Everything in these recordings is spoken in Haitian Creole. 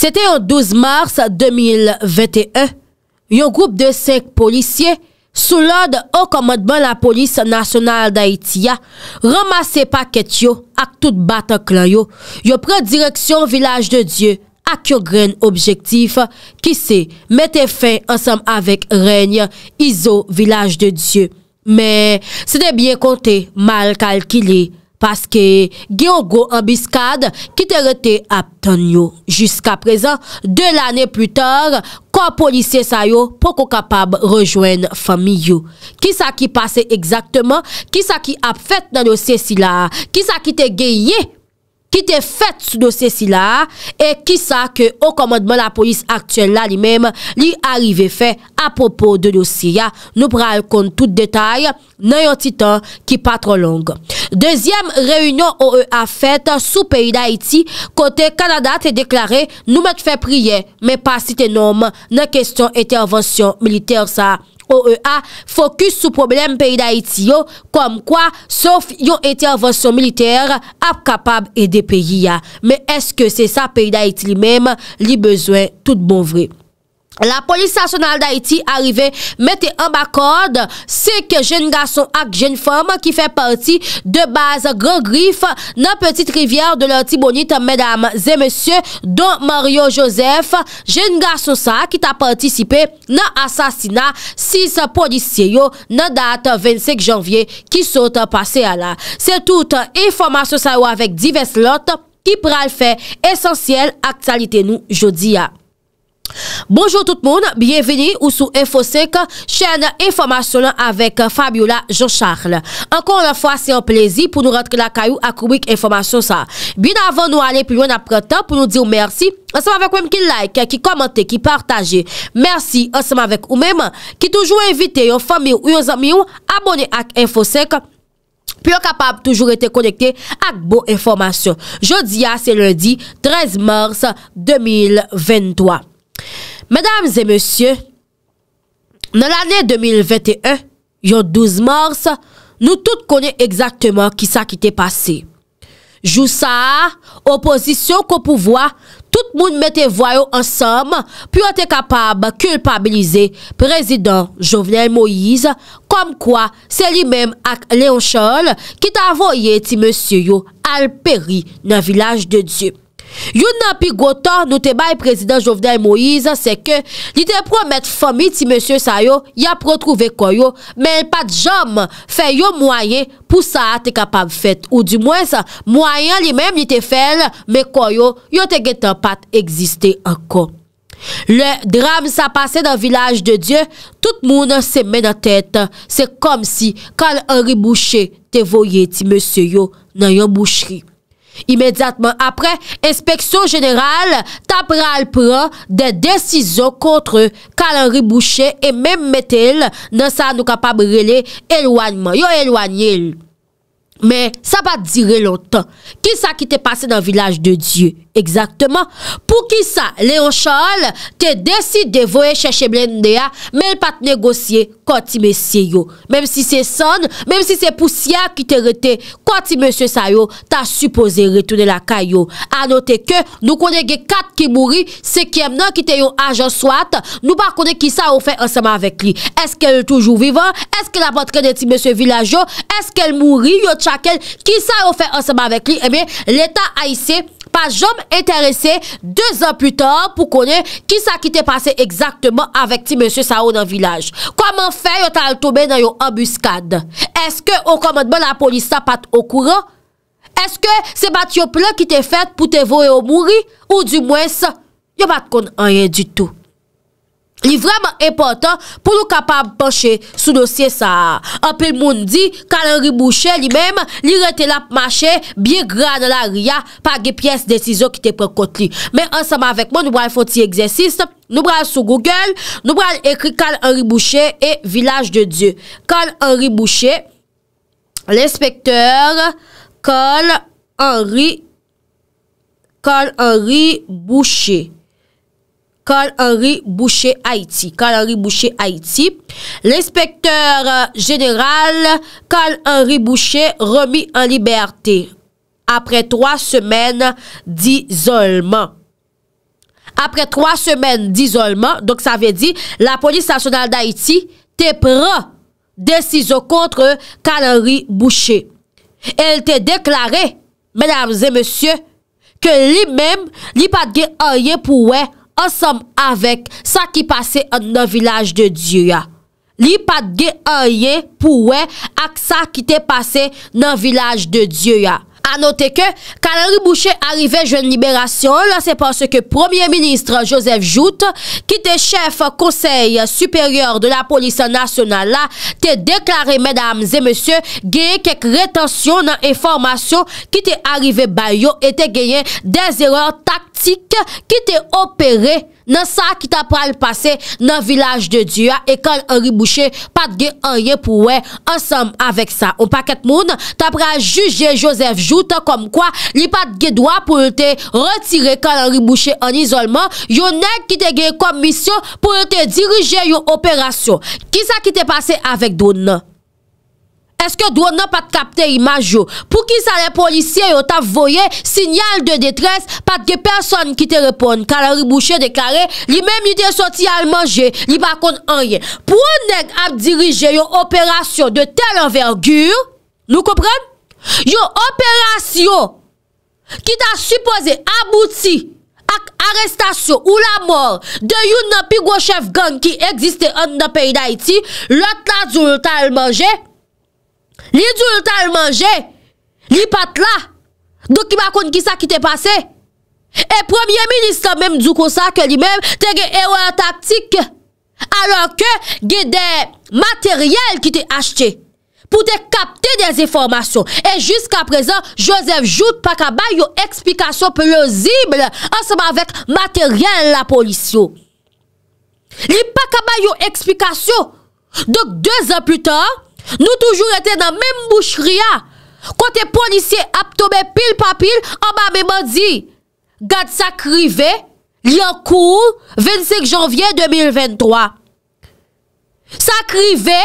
Sete yon 12 mars 2021, yon group de 5 polisye sou lade akomodman la polis nasyonal da Itiya, ramase paket yo ak tout bat aklan yo, yo pre direksyon Vilaj de Diyo ak yo gren objektif ki se mette fin ansam avek reny Iso Vilaj de Diyo. Me, se de bien konte mal kalkile. Paske gen ou go ambiskade, ki te rete aptan yo. Jiska prezant, de l'anen plus tar, kon polisye sa yo, poko kapab rejoen fami yo. Ki sa ki pase exaktman, ki sa ki apfet nan yo se si la, ki sa ki te geye yo. Ki te fet sou dosye si la, e ki sa ke okomodman la polis aktuel la li mem li arive fe apropo de dosye. Nou pral kon tout detay, nou yon titan ki patro long. Dezyem reyunyon ou e a fet sou peyi d'Haiti, kote Kanada te deklare nou met fe priye, men pas si te nom nan kesyon etervansyon militer sa. OEA fokus sou problem peyida iti yo, kom kwa, sof yo ete avansyon militer, ap kapab ede peyi ya. Me eske se sa peyida iti li mem, li bezwen tout bon vre. La polis asyonal da iti arive mette an bakord se ke jen gason ak jen fom ki fe parti de baz grou grif nan petit rivyar de lor ti bonite medam zemesye don Mario Josef, jen gason sa ki ta partisipe nan asasina sis polis seyo nan dat 25 janvye ki sote pase ala. Se tout informasyon sa yo avek divers lot ki pral fe esensyel ak talite nou jodi ya. Bonjour tout moun, bienveni ou sou Infosec, chèn informasyon lan avèk Fabiola Jocharl. Ankon an fwa se an plezi pou nou rentre la kayou ak wik informasyon sa. Bin avan nou alè pou yon apretan pou nou di ou mersi, ansem avèk ou mèm ki like, ki komante, ki partaje. Mersi ansem avèk ou mèm ki toujou evite yon fami ou yon zami ou abone ak Infosec, pou yon kapab toujou ete konekte ak bo informasyon. Jodi a, se lè di, 13 mars 2023. Mèdames et monsieurs, nan l'année 2021, yon 12 mars, nou tout konnen exactement kisa ki te pase. Jou sa, oposisyon ko pouvoi, tout moun mette voyo ansam, pou yon te kapab kulpabilize prezident Jovenel Moïse, kom kwa se li men ak Léon Charles ki ta avoye ti monsieu yo al peri nan vilaj de Diu. Yon nan pi gotan nou te bay prezident Jovden Moïse se ke li te promet fomi ti monsye sa yo, ya prontrouve koyo, men pat jom fe yo mwayen pou sa a te kapab fet. Ou di mwen sa, mwayen li men li te fel, men koyo, yo te getan pat egziste anko. Le dram sa pase nan vilaj de Diyo, tout moun se men a tete. Se kom si kal anri mouché te voye ti monsye yo nan yon moucheri. Imediatman apre, inspeksyon jeneral tap ral pran de desizo kontre kalan ribouche e men metel nan sa nou kapab rele elwanyman. Yo elwanyel. Mè, sa pa dire lontan. Ki sa ki te pase nan vilaj de Diyo? Eksakteman, pou ki sa, Léon Charles te deside de voe cheche blènde ya, mèl pa te negosye kwa ti mesye yo. Mèm si se son, mèm si se poussiya ki te rete, kwa ti mesye sa yo, ta suppose retounè la ka yo. A notè ke, nou konè gè kat ki mouri, se kèm nan ki te yo ajan swat, nou pa konè ki sa ou fè ansama vek li. Eske lè toujou vivan? Eske la patre neti mesye vilaj yo? Eske lè mouri yo te akèl ki sa yo fè ansem avèk li, emè eh l'Etat a isè pa jom interèsè deux an plus tè an pou konè ki sa ki te passe ekzaktèman avèk ti mènsè sa ou nan vilaj. Kwa mè fè yo tal tomè nan yo ambuskade? Eskè o komèd mè la polis sa pat okouran? Eskè se bat yo plè ki te fèt pou te vou yo mouri? Ou di mwen sa? Yo bat konè anyen di tout. Li vreman epotan pou nou kapab poche sou dosye sa. An pe l moun di, kal Henry Boucher li menm li rete la pmache bie gran la ria pa ge pyes de cizo ki te prekot li. Men anseman vek moun nou bral foti egzesis, nou bral sou Google, nou bral ekri kal Henry Boucher e Vilaj de Dieu. Kal Henry Boucher, l'inspektor kal Henry Boucher. Karl-Henri Boucher Haïti. Karl-Henri Boucher Haïti. L'inspecteur euh, général Karl-Henri Boucher remis en liberté apre 3 semaines d'isolement. Apre 3 semaines d'isolement, donc ça veut dire la police nationale d'Haïti, t'est prêt de s'iso contre Karl-Henri Boucher. Elle t'est déclaré, mesdames et messieurs, que lui-même, lui-même, rien ne pouvait ansanm avek sa ki pase nan vilaj de Diyo ya. Li pat ge a ye pou we ak sa ki te pase nan vilaj de Diyo ya. Anote ke, kalan ribouche arive jwen liberasyon, la se panse ke Premier Ministre Joseph Jout, ki te chef konsey superior de la polisyon nasyonal la, te deklare, medamze, monsye, geye kek retensyon nan informasyon ki te arrive bayo et te geye den zeror tak, ki te opere nan sa ki ta pral pase nan vilaj de Dua e kal Henry Boucher patge anye pouwe ansam avek sa. On paket moun, ta pral juje Joseph Jouta kom kwa li patge dwa pou ete retire kal Henry Boucher an isolman yon ek ki te gey komisyon pou ete dirije yon operasyon. Ki sa ki te pase avek doun nan? Eske dron nan pat kapte imaj yo? Pou ki sa le polisye yo ta voye sinyal de detres patke person ki te repon kalori boucher dekare li mem yi te soti al manje li bakon anye. Pou aneg ap dirije yo operasyon de tel envergure nou kopren? Yo operasyon ki ta supose abouti ak arestasyon ou la mor de yon nan pigwochef gan ki egziste an nan peyi da iti lot la zoul ta al manje Li djou l'tal manje, li pat la, dok ki makon ki sa ki te pase. E premier minister menm djou konsa ke li menm, te ge erwa taktik, alor ke ge de materyel ki te achte, pou te kapte de zi formasyon. E jisk aprezen, Joseph Jout pakaba yo eksplikasyon plezible, ansanman vek materyel la polisyon. Li pakaba yo eksplikasyon, dok de zan plu tan, Nou toujou eten nan menm bouchria, kote policye ap tobe pil pa pil, an ba me mandi, gade sa krive, li an kou, 25 janvye 2023. Sa krive,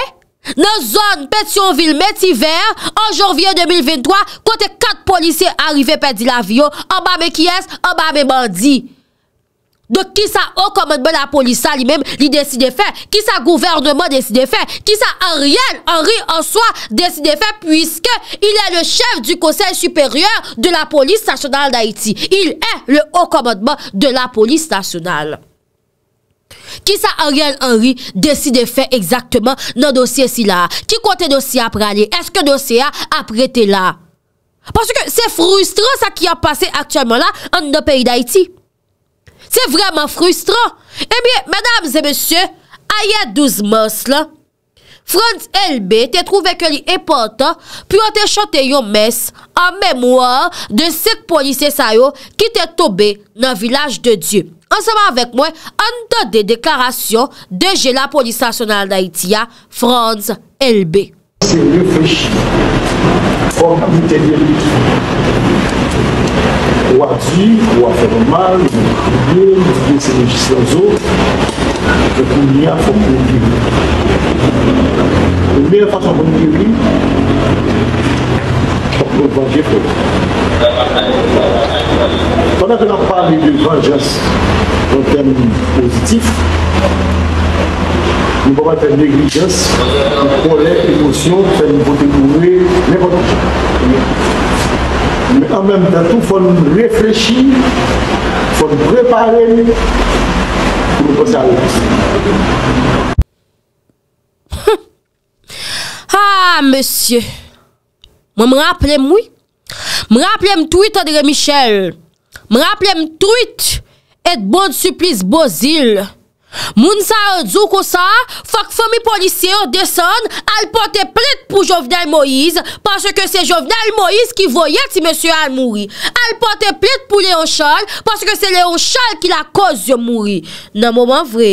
nan zon pet yon vil met i ver, an janvye 2023, kote kat policye arive pet di la vyo, an ba me kyes, an ba me mandi. Don ki sa okomodman la polisa li men li deside fe, ki sa gouvernman deside fe, ki sa Ariel Henry ansoa deside fe, pwiske il e le chef du konseil superyur de la polis stasyonal d'Haïti. Il e le okomodman de la polis stasyonal. Ki sa Ariel Henry deside fe ekzaktman nan dosye si la, ki kote dosye apre ale, eske dosye apre te la. Pwase ke se frustre sa ki an pase aktyalman la an de peyi d'Haïti. C'est vraiment frustrant. Eh bien, mesdames et messieurs, a y a douze mois là, Franz LB te trouvait que l'important pou y a te chanter yon mes en mémoire de sèk polisé sa yo ki te tobe nan vilage de Dieu. Ensemble avec moi, en tant de déclaration de jè la polisé nationale d'Haïtia, Franz LB. C'est le fèche pour nous t'aider l'équipe. ou à dire, ou à faire mal, ou à ou autres, autres, a fait Ou meilleure façon façon le Pendant que a parlé de vengeance en termes positifs, nous pouvons pas faire négligence, colère, émotion, faire nous n'importe quoi. Mwen an menm ta tou foun refrechi, foun prepare, pou mwen posa ou. Ha, ah, monsye, mwen mwap lem woui, mwap lem tweet adre Michel, mwap lem tweet et bon suplis Bozil. Moun sa an dzou kousa, fok fomi polisye an deson, al pote plit pou Jovenel Moïse, porske se Jovenel Moïse ki voye ti mèsyon an mouri. Al pote plit pou Léon Chol, porske se Léon Chol ki la koz yo mouri. Nan mouman vre,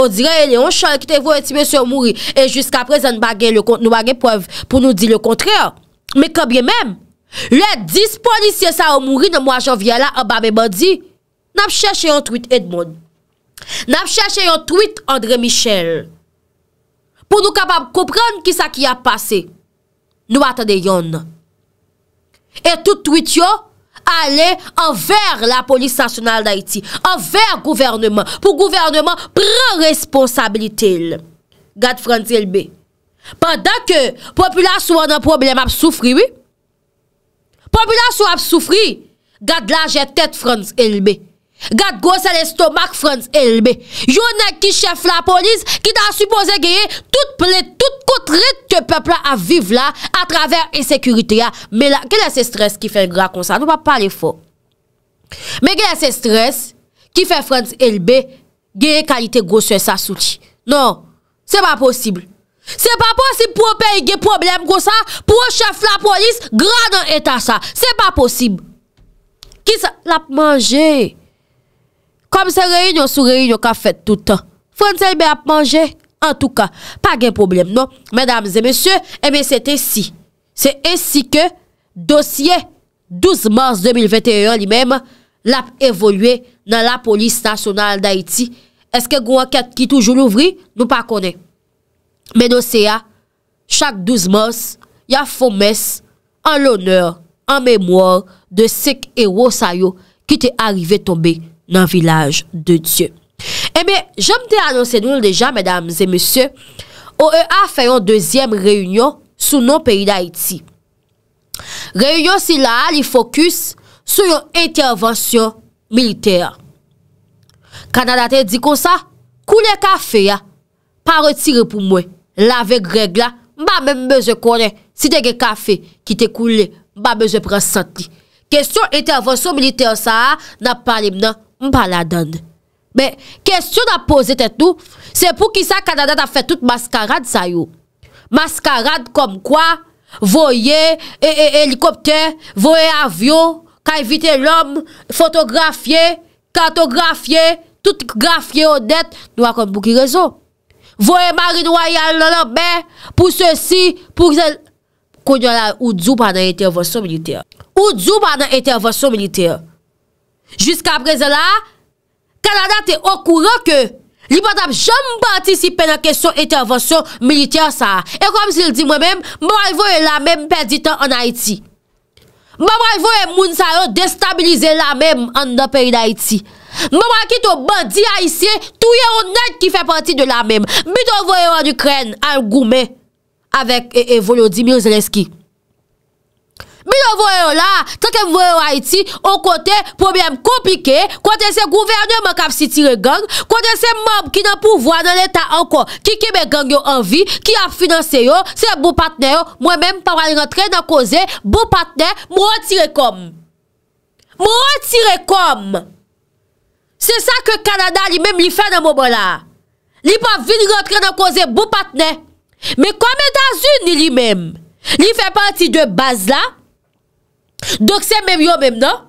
an dire Léon Chol ki te voye ti mèsyon mouri, e jysk apre zan bagen nou bagen pou nou di le kontre, mè kabye mèm, lè dis polisye sa an mouri nan mwa Jovenel an babè mò di, nan chèche yon truit ed moun. N ap chache yon tweet André Michel pou nou kapap koupren ki sa ki ap pase nou atade yon e tout tweet yo ale enver la polis sasyonal da iti enver gouvernement pou gouvernement pren responsabilite gade Frans Elbe pandan ke populasyon an problem ap soufri populasyon ap soufri gade la jetet Frans Elbe Gat gosè lè stomak frans elbe Yonè ki chef la polis Ki ta suppose geye Tout plè, tout koutrè te pepla a viv la A traver e sekurite ya Mè la, kè lè se stres ki fè gra kon sa Nou pa pale fò Mè kè lè se stres Ki fè frans elbe Geye kalite gosè sa soti Non, se pa posib Se pa posib pou peye ge problem kon sa Pou chef la polis Gra nan etan sa Se pa posib Ki sa la pmanje Kom se rey yon sou rey yon ka fèt toutan. Fwen se yon be ap manje? En tout ka, pa gen problem non. Mèdames et mèsyè, e mè sè tè si. Sè esi ke dosye 12 mars 2021 li mèm, lap evolwe nan la polis nasyonal da iti. Eske gwa ket ki toujou louvri? Nou pa konè. Mè dosye ya, chak 12 mars, ya fòmès an l'onèr, an mèmòr, de sèk e wò sayo ki te arrive tombe. nan vilaj de Diyo. Eme, jom te anonsen nou leja, mèdames et monsieurs, ou e a fè yon deuxième réunion sou nou peyi d'Haïti. Réunion si la a li fokus sou yon intervensyon militére. Kanadatè di kon sa, kou lè kafe ya, pa retire pou mwen, lave greg la, mba mèm mbeze konè, si te ge kafe, ki te kou lè, mba mbeze pren senti. Kèsyon intervensyon militére sa a, nan pari mnen, Mpa la don. Be, kestyon non, non, a pose tet nou, se pou ki sa Kanada da fe tout maskarad sa yo. Maskarad kom kwa? Voye, e, e, helikopter, voye avyo, ka evite lom, fotografye, katografye, tout grafye o net, nou a kon pou ki rezo. Voye mari nou a yal lolo be, pou se si, pou se... Konyo la, ou djou pa nan etervasyon militer. Ou djou pa nan etervasyon militer. Jusk apre zela, Kanada te okuron ke li patap jom pati si pena kesyon etervasyon militer sa. E kom se li di mwen men, mwen alvore la men perdi tan an Haiti. Mwen alvore moun sa yo destabilize la men an nan peri d'Haiti. Mwen akit o bandi a isye, touye o net ki fe pati de la men. Bito vwe yo an Ukren, an Goume, avek e volo di Mioseleski. Bi nou vwe yo la, tanke m vwe yo Haiti, on kote problem komplike, kote se gouverneur man kap si tire gang, kote se mob ki nan pouvoan nan l'Etat anko, ki keme gang yo anvi, ki ap finanse yo, se bou patne yo, mwen men pa wale rentre nan koze, bou patne, mou wote tire kom. Mou wote tire kom. Se sa ke Kanada li men li fe nan mou bon la. Li pa vile rentre nan koze bou patne. Me kome dan zune li men. Li fe parti de baz la, Dok se mèm yo mèm nan?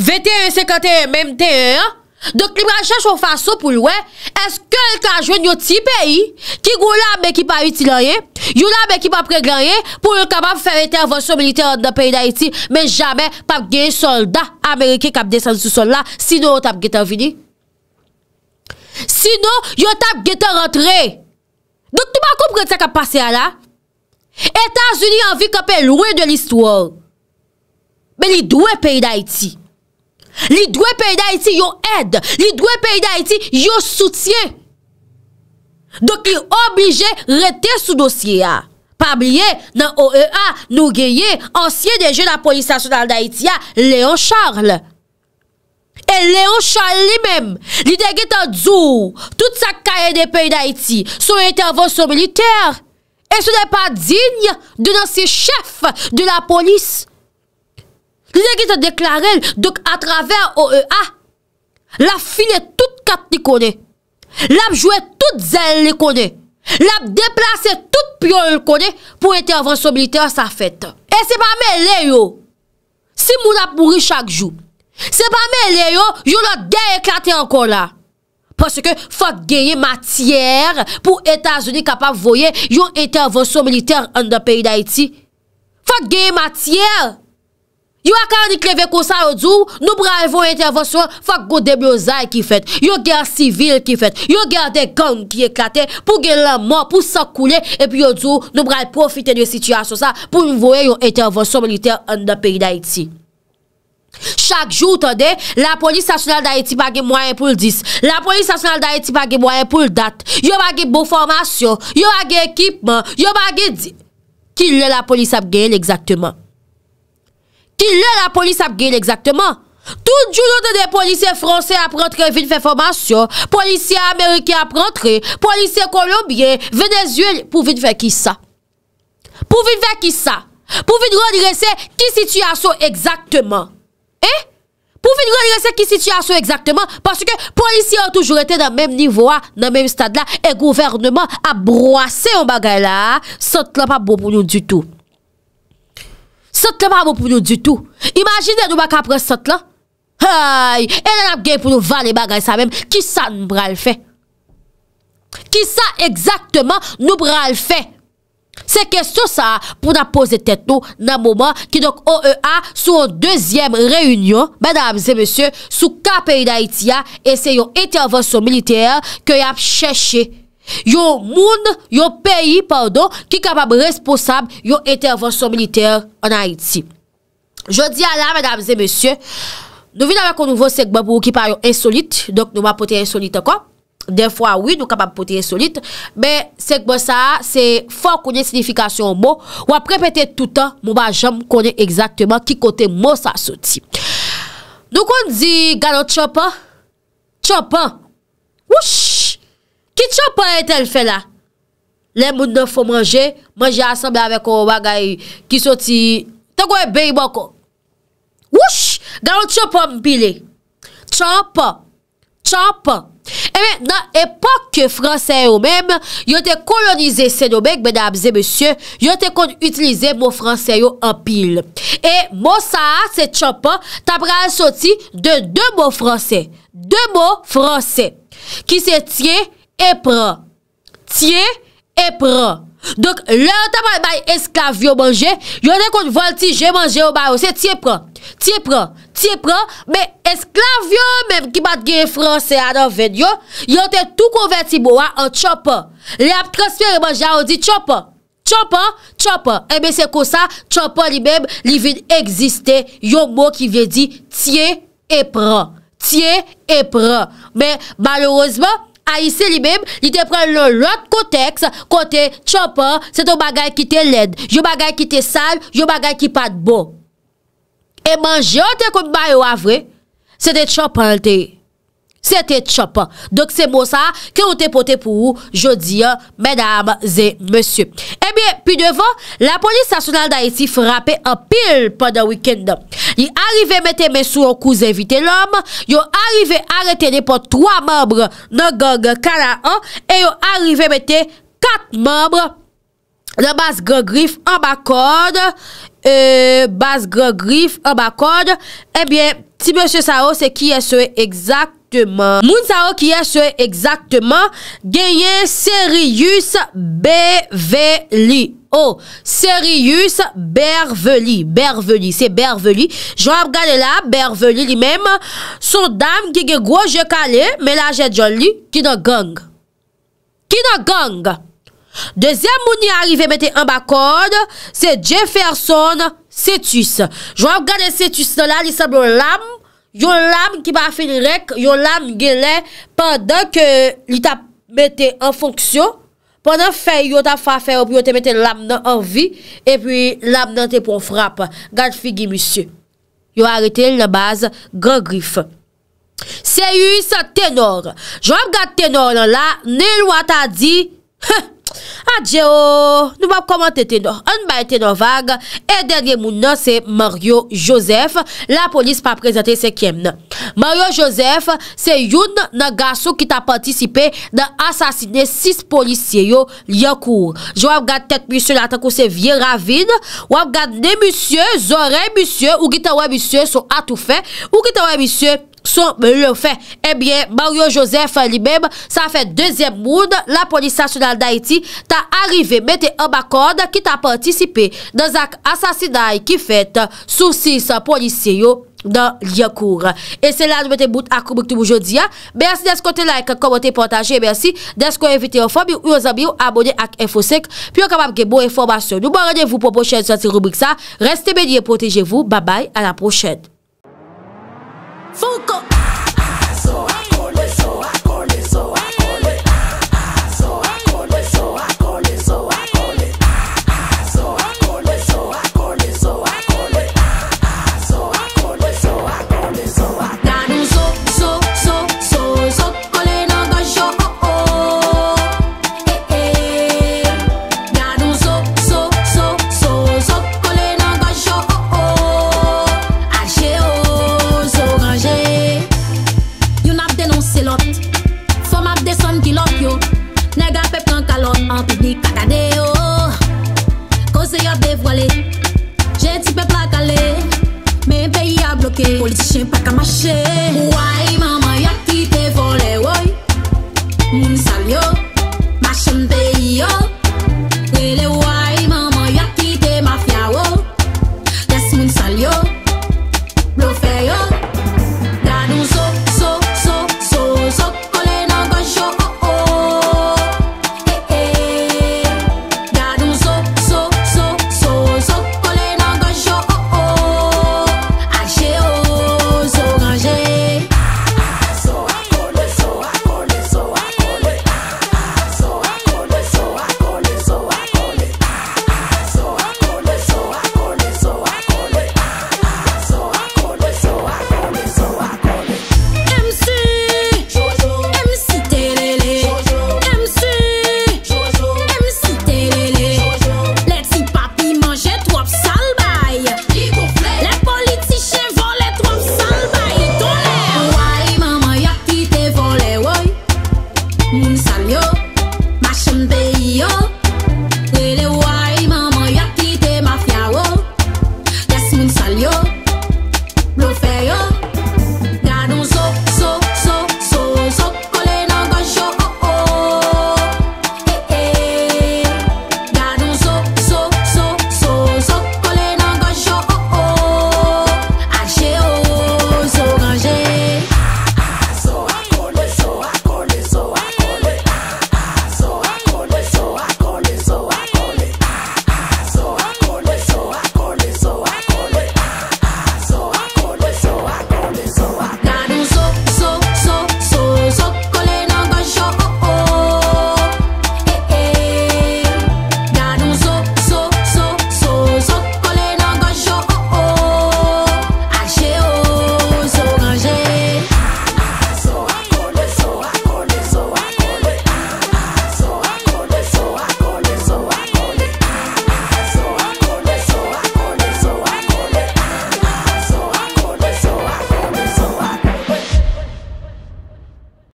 21-51 mèm tè yon? Dok li mèm chèch ou fason pou lwen? Eske l kanjwen yon ti peyi? Ki gwo la mèkip a iti lanyen? Yon la mèkip apre glanyen? Pou l kama fèm intervensyon militer an nan peyi da iti? Mè jamè pap gen soldat Amerike kap desan sou soldat? Sinon yon tap getan vini? Sinon yon tap getan rentre? Dok ti mèm koupre tè kap pase a la? Etas Unie an vi kapè lwen de l istouan? Be li dwe peyi d'Haïti, li dwe peyi d'Haïti yo ed, li dwe peyi d'Haïti yo soutien. Dok li oblige rete sou dosye ya. Pam liye nan OEA nou geye ansye deje la polisasyonan d'Haïti ya, Léon Charles. Et Léon Charles li mèm, li dege tan djou, tout sa kaye de peyi d'Haïti, sou intervenso militer. Et sou ne pa digne de nan si chef de la polisasyonan. Lè ki te deklare l, dok e a traver OEA, l ap file tout kat li konè. L ap jwè tout zèl li konè. L ap deplase tout pyo l konè pou intervenso militer sa fèt. E se pa mè lè yo, si mou la pouri chak jou, se pa mè lè yo, yon la gen eklate ankon la. Pwese ke fòk genye matyèr pou Etasouni kapap voye yon intervenso militer an de peyi d'Aiti. Fòk genye matyèr. Yo ak an di kleve kon sa yo djou, nou bral yon intervensyon fak godem yo zay ki fet, yo ger civil ki fet, yo ger de gang ki eklate pou gen la mor, pou sakule, epi yo djou nou bral profite de sityasyon sa pou mvowe yon intervensyon militer an da peri da iti. Chak jou tande, la polis sasyonal da iti page mwane pou l'dis, la polis sasyonal da iti page mwane pou l'dat, yo bagi bou formasyon, yo bagi ekipman, yo bagi di... Ki lè la polis ap gen el exactement? Ki lè la polis ap gèl exactement? Tout jounou de de polisè fransè ap rentre vin fè fòmasyon Polisè amerikè ap rentre Polisè kolombien, venezuel Pou vin fè ki sa? Pou vin fè ki sa? Pou vin redirese ki situasyon exactement? Eh? Pou vin redirese ki situasyon exactement? Paske polisè an toujou etè nan mèm nivoua Nan mèm stad la E gouvernement a broase yon bagay la Sot la pa bo pou nou du tout Sotleman moun pou nou du tout. Imagine nou bak ap resot lan. Hai, e nan ap gen pou nou vane bagay sa mem. Ki sa nou bral fe? Ki sa exactement nou bral fe? Se kesto sa pou nan pose tet nou nan mouman ki dok OEA sou an dezyem reyunyon, mwen am zemesye, sou ka peyi da iti ya, e se yon intervensyon militer ke yon ap cheshe. Yon moun, yon peyi, pardon Ki kapab responsab yon intervensyon Militer an hait si Je di ala, madame, zemesye Nou vin amè kon nouvo segbè Pou ki par yon insolite, dok nou ma pote Insolite kon, den fwa, oui, nou kapab Pote insolite, men segbè sa Se fò konye signifikasyon Mò, wapre pète toutan Mou ma jom konye egzaktèman ki kote Mò sa soti Nou kon di gano tchopan Tchopan, woush an etel fè la. Le moun nan fò manje, manje asemble avek o wagay ki soti tan kwen be yi bako. Wouch! Gan an tchopan mpile. Tchopan. Tchopan. Emen nan epok franseyo menm, yon te kolonize seno bek, benabze monsye, yon te kon utilize mou franseyo an pile. E monsa se tchopan ta pral soti de dè mou franse. Dè mou franse. Ki se tye Epran. Tye. Epran. Donk, lè anta mwen bay esklavyo manje, yonnen kon vantije manje ou bay ou se, tye pran. Tye pran. Tye pran. Men esklavyo menm ki bat gen franse anan ven yo, yonnen tou konverti mwen an chapa. Lè ap transferi manje an, ou di chapa. Chapa. Chapa. Emen se kosa, chapa li menm li vin egziste, yon mwen ki ven di, tye. Epran. Tye. Epran. Men, malorosman, A yi se li mèm, li te pren lorot kotex, kote tchopan, se te bagay ki te led, yo bagay ki bon. te sal, yo bagay ki pat bo. E manje an te kon ba yo avre, se te tchopan an te yi. Se te tchopan. Dok se mou sa, ke ou te pote pou ou, jodi, mèdame, zè, mèsyou. Ebyen, eh pi devan, la polis sasyonal da eti frape an pil pwèdè wikend. Y arrive mette mè sou kou zè evite lòm, y ou arrive arretene pou 3 mèbre nan gòg kala an, e y ou arrive mette 4 mèbre nan bas grè grif an bak kòd, e bas grè grif eh an bak kòd, ebyen, ti mèsyou sa ou, se ki yè sou exakt, Moun sa ou kiye sou e exaktman Genyen Serius B.V. li Serius B.R.V. li B.R.V. li, se B.R.V. li Jwa ap gade la, B.R.V. li li mem Sou dam, gigi gwo, je kale Me la je joli, ki no gang Ki no gang Dezyem mouni arive mette an bakod Se Jefferson Cetus Jwa ap gade Cetus la, li sablon lam Yon lam ki pa fin rek, yon lam gilè, pandan ke li ta mette an fonksyon, pandan fe, yon ta fa fe, api yon te mette lam nan an vi, epi lam nan te pou frappe. Gat figi, moussie. Yon arete le baz, gre grif. Seyous tenor. Jwap gat tenor la, ne lwa ta di, hè, Adje ou, nou wap komante te nou, an bay te nou vaga, e derye moun nan se Mario Josef, la polis pa prezente se kem nan. Mario Josef se youn nan gasou ki ta patisipe nan asasine sis polisye yo li akou. Je wap gade tek misye lata kouse vie ravine, wap gade ne misye, zore misye, ou gita wap misye sou atou fe, ou gita wap misye. Son men yon fè, e bie Mario Joseph li mèm, sa fè dèzièm moun, la polisi sasyonal d'Haïti ta arrivé, mette yon bakord ki ta patisipè nan zak asasinaj ki fèt sousis polisiyo nan liyakour. E se la nou mette mout akoumik tou mou jodi ya. Mersi desko te like, komote, pantaje, mersi desko evite yon fòm yon, yon zambi yon, abone ak infosek, pi yon kamam gen mou informasyon. Nou mò rènèvou pou pochèn sansi rubrik sa. Restè mènyè, potejèvou, babay, anaprochèd. Funko.